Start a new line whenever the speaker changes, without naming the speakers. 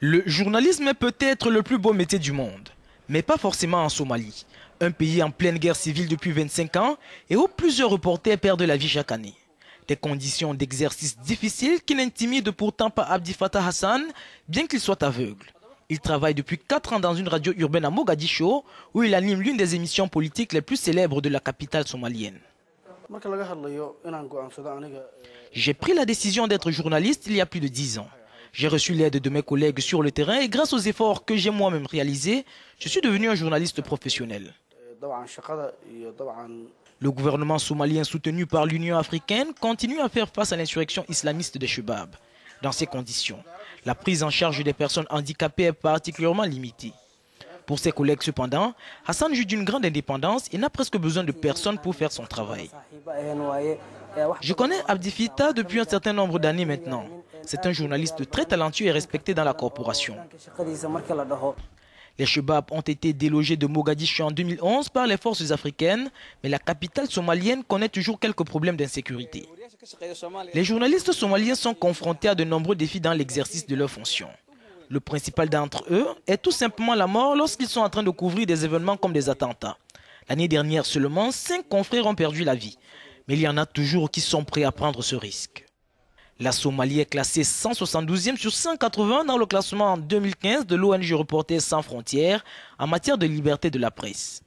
Le journalisme est peut être le plus beau métier du monde, mais pas forcément en Somalie, un pays en pleine guerre civile depuis 25 ans et où plusieurs reporters perdent la vie chaque année. Des conditions d'exercice difficiles qui n'intimident pourtant pas Abdi Fattah Hassan, bien qu'il soit aveugle. Il travaille depuis 4 ans dans une radio urbaine à Mogadiscio, où il anime l'une des émissions politiques les plus célèbres de la capitale somalienne. J'ai pris la décision d'être journaliste il y a plus de 10 ans. J'ai reçu l'aide de mes collègues sur le terrain et grâce aux efforts que j'ai moi-même réalisés, je suis devenu un journaliste professionnel. Le gouvernement somalien soutenu par l'Union africaine continue à faire face à l'insurrection islamiste des Chebab. Dans ces conditions, la prise en charge des personnes handicapées est particulièrement limitée. Pour ses collègues cependant, Hassan joue d'une grande indépendance et n'a presque besoin de personne pour faire son travail. Je connais Abdi depuis un certain nombre d'années maintenant. C'est un journaliste très talentueux et respecté dans la corporation. Les Chebabs ont été délogés de Mogadiscio en 2011 par les forces africaines, mais la capitale somalienne connaît toujours quelques problèmes d'insécurité. Les journalistes somaliens sont confrontés à de nombreux défis dans l'exercice de leurs fonctions. Le principal d'entre eux est tout simplement la mort lorsqu'ils sont en train de couvrir des événements comme des attentats. L'année dernière seulement, cinq confrères ont perdu la vie. Mais il y en a toujours qui sont prêts à prendre ce risque. La Somalie est classée 172e sur 180 dans le classement en 2015 de l'ONG reportée sans frontières en matière de liberté de la presse.